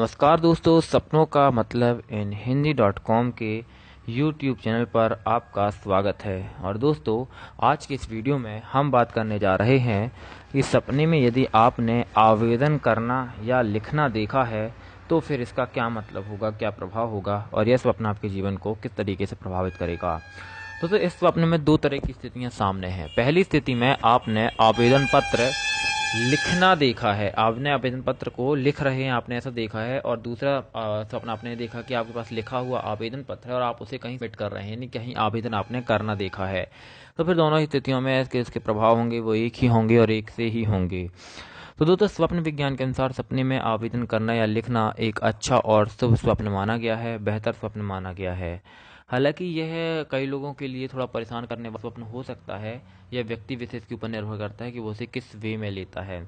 नमस्कार दोस्तों सपनों का मतलब इन हिंदी डॉट कॉम के यूट्यूब चैनल पर आपका स्वागत है और दोस्तों आज के इस वीडियो में हम बात करने जा रहे हैं कि सपने में यदि आपने आवेदन करना या लिखना देखा है तो फिर इसका क्या मतलब होगा क्या प्रभाव होगा और यह स्वप्न आपके जीवन को किस तरीके से प्रभावित करेगा दोस्तों तो इस स्वप्न में दो तरह की स्थितियाँ सामने हैं पहली स्थिति में आपने आवेदन पत्र लिखना देखा है आपने आवेदन पत्र को लिख रहे हैं आपने ऐसा देखा है और दूसरा सपना तो आपने देखा कि आपके पास लिखा हुआ आवेदन पत्र है और आप उसे कहीं फिट कर रहे हैं यानी कहीं आवेदन आपने करना देखा है तो फिर दोनों स्थितियों में इसके इसके प्रभाव होंगे वो एक ही होंगे और एक से ही होंगे तो दोस्तों स्वप्न विज्ञान के अनुसार सपने में आवेदन करना या लिखना एक अच्छा और शुभ स्वप्न माना गया है बेहतर स्वप्न माना गया है हालांकि यह कई लोगों के लिए थोड़ा परेशान करने वाला स्वप्न हो सकता है यह व्यक्ति विशेष के ऊपर निर्भर करता है कि वो उसे किस वे में लेता है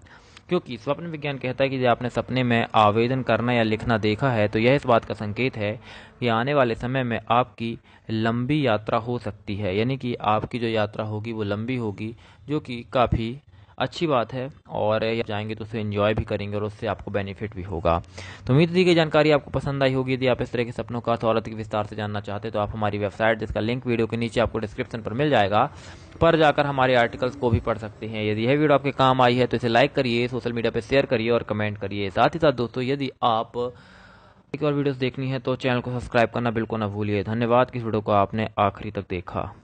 क्योंकि स्वप्न विज्ञान कहता है कि जब आपने सपने में आवेदन करना या लिखना देखा है तो यह इस बात का संकेत है कि आने वाले समय में आपकी लंबी यात्रा हो सकती है यानी कि आपकी जो यात्रा होगी वो लंबी होगी जो कि काफ़ी अच्छी बात है और जाएंगे तो उसे इन्जॉय भी करेंगे और उससे आपको बेनिफिट भी होगा तो उम्मीद दी गई जानकारी आपको पसंद आई होगी यदि आप इस तरह के सपनों का के विस्तार से जानना चाहते तो आप हमारी वेबसाइट जिसका लिंक वीडियो के नीचे आपको डिस्क्रिप्शन पर मिल जाएगा पर जाकर हमारे आर्टिकल्स को भी पढ़ सकते हैं यदि यह वीडियो आपके काम आई है तो इसे लाइक करिए सोशल मीडिया पर शेयर करिए और कमेंट करिए साथ ही साथ दोस्तों यदि आप एक और वीडियोस देखनी है तो चैनल को सब्सक्राइब करना बिल्कुल ना भूलिए धन्यवाद किस वीडियो को आपने आखिरी तक देखा